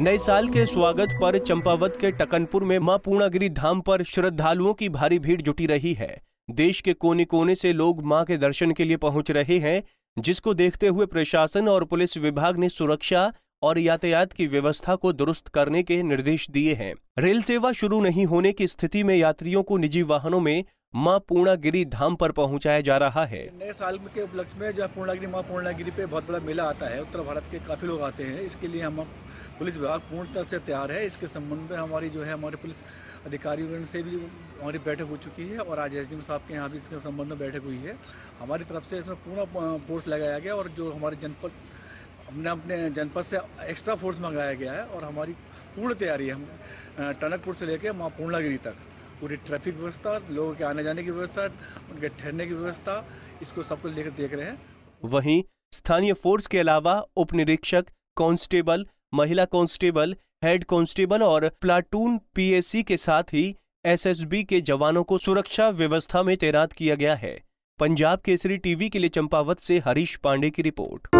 नए साल के स्वागत पर चंपावत के टकनपुर में मां पूर्णागिरी धाम पर श्रद्धालुओं की भारी भीड़ जुटी रही है देश के कोने कोने से लोग मां के दर्शन के लिए पहुंच रहे हैं जिसको देखते हुए प्रशासन और पुलिस विभाग ने सुरक्षा और यातायात की व्यवस्था को दुरुस्त करने के निर्देश दिए हैं रेल सेवा शुरू नहीं होने की स्थिति में यात्रियों को निजी वाहनों में माँ पूर्णागिरी धाम पर पहुंचाया जा रहा है नए साल के उपलक्ष्य में जो पूर्णागिरी माँ पूर्णागिरी पे बहुत बड़ा मेला आता है उत्तर भारत के काफी लोग आते हैं इसके लिए हम पुलिस विभाग पूर्ण तरह से तैयार है इसके संबंध में हमारी जो है हमारे पुलिस अधिकारियों से भी हमारी बैठक हो चुकी है और आज एस साहब के यहाँ भी इसके संबंध में बैठक हुई है हमारी तरफ से इसमें पूरा फोर्स लगाया गया और जो हमारे जनपद हमने अपने जनपद से एक्स्ट्रा फोर्स मंगाया गया है और हमारी पूर्ण तैयारी है हम टनकपुर से लेकर माँ पूर्णागिरी तक पूरी ट्रैफिक व्यवस्था लोगों के आने जाने की व्यवस्था उनके ठहरने की व्यवस्था इसको सब कुछ लेकर देख रहे हैं वहीं स्थानीय फोर्स के अलावा उप निरीक्षक कांस्टेबल महिला कांस्टेबल हेड कांस्टेबल और प्लाटून पीएसी के साथ ही एसएसबी के जवानों को सुरक्षा व्यवस्था में तैनात किया गया है पंजाब केसरी टीवी के लिए चंपावत से हरीश पांडे की रिपोर्ट